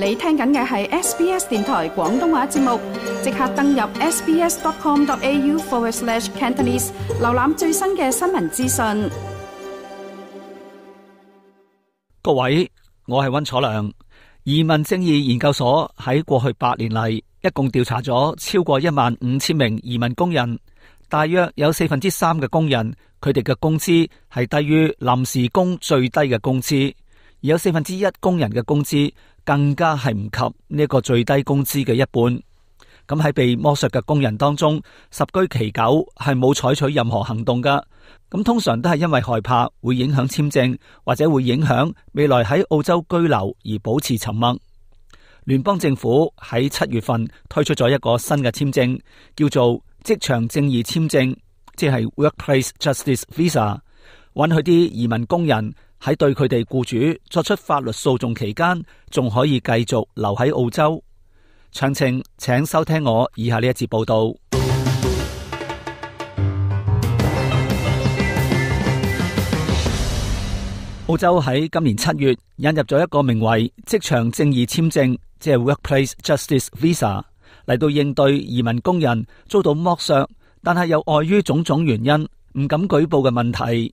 你听紧嘅系 SBS 电台广东话节目，即刻登入 sbs.com.au/cantonese 浏览最新嘅新闻资讯。各位，我系温楚亮。移民正义研究所喺过去八年嚟，一共调查咗超过一万五千名移民工人，大约有四分之三嘅工人佢哋嘅工资系低于临时工最低嘅工资，而有四分之一工人嘅工资。更加系唔及呢个最低工资嘅一半。咁喺被剥削嘅工人当中，十居其九系冇采取任何行动噶。咁通常都系因为害怕会影响签证或者会影响未来喺澳洲居留而保持沉默。联邦政府喺七月份推出咗一个新嘅签证，叫做职场正义签证，即系 Workplace Justice Visa，允许啲移民工人。喺对佢哋雇主作出法律诉讼期间，仲可以继续留喺澳洲。详情，请收听我以下呢一节报道。澳洲喺今年七月引入咗一个名为职场正义签证，即系 Workplace Justice Visa 嚟到应对移民工人遭到剥削，但系又碍于种种原因唔敢举报嘅问题。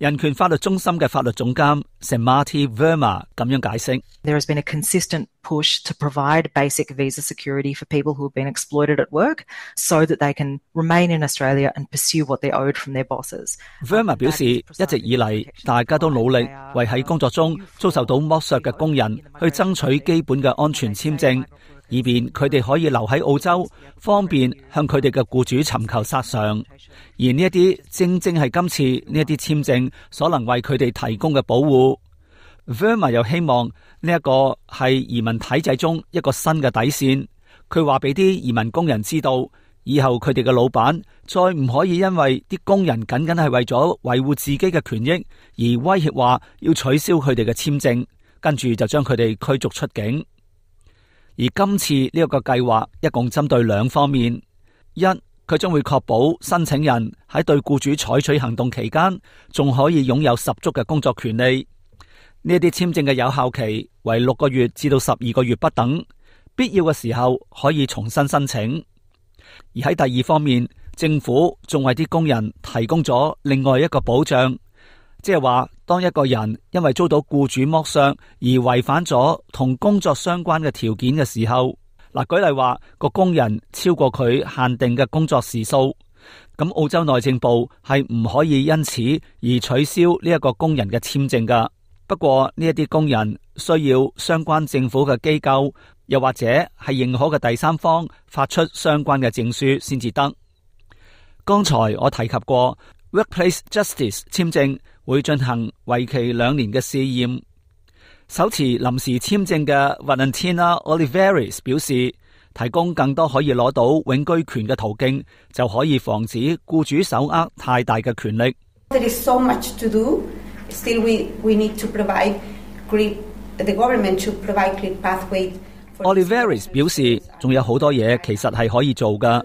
人权法律中心嘅法律总监 Samati Verma 咁样解释：There has been a consistent push to provide basic visa security for people who have been exploited at work, so that they can remain in Australia and pursue what they owed from their bosses. Verma 表示，一直以嚟大家都努力为喺工作中遭受到剥削嘅工人去争取基本嘅安全签证。以便佢哋可以留喺澳洲，方便向佢哋嘅雇主寻求杀伤。而呢一啲正正系今次呢一啲签证所能为佢哋提供嘅保护。Verma 又希望呢一个系移民体制中一个新嘅底线。佢话俾啲移民工人知道，以后佢哋嘅老板再唔可以因为啲工人仅仅系为咗维护自己嘅权益而威胁话要取消佢哋嘅签证，跟住就将佢哋驱逐出境。而今次呢一个计划，一共针对两方面。一，佢将会确保申请人喺对雇主采取行动期间，仲可以拥有十足嘅工作权利。呢啲签证嘅有效期为六个月至到十二个月不等，必要嘅时候可以重新申请。而喺第二方面，政府仲为啲工人提供咗另外一个保障，即系话。当一个人因为遭到雇主剥削而违反咗同工作相关嘅条件嘅时候，嗱，举例话个工人超过佢限定嘅工作时数，咁澳洲内政部系唔可以因此而取消呢一个工人嘅签证噶。不过呢一啲工人需要相关政府嘅机构，又或者系认可嘅第三方发出相关嘅证书先至得。刚才我提及过。Workplace justice 签證會進行為期兩年嘅試驗。手持臨時簽證嘅 Valentina Oliveris 表示，提供更多可以攞到永居權嘅途徑，就可以防止雇主手握太大嘅權力。There is so much to do. Still, we we need to provide the government o provide e a pathway. 表示，仲有好多嘢其實係可以做噶。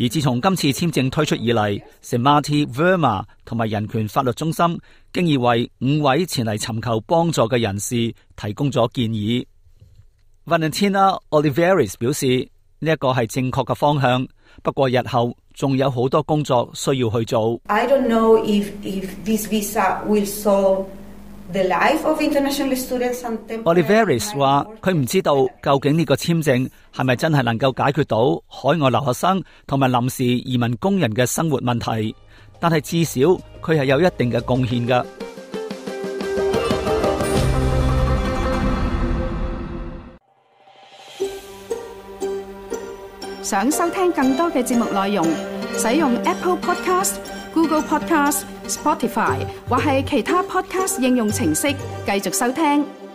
而自從今次簽證推出以嚟，Samaty Verma 同埋人權法律中心经已為五位前嚟尋求幫助嘅人士提供咗建議。Valentina o l i v e r i s 表示呢一個係正確嘅方向，不過日後仲有好多工作需要去做。Oliveris 话：，佢唔知道究竟呢个签证系咪真系能够解决到海外留学生同埋临时移民工人嘅生活问题，但系至少佢系有一定嘅贡献噶。想收听更多嘅节目内容，使用 Apple Podcast。Google Podcast、Spotify 或系其他 Podcast 应用程式，繼續收聽。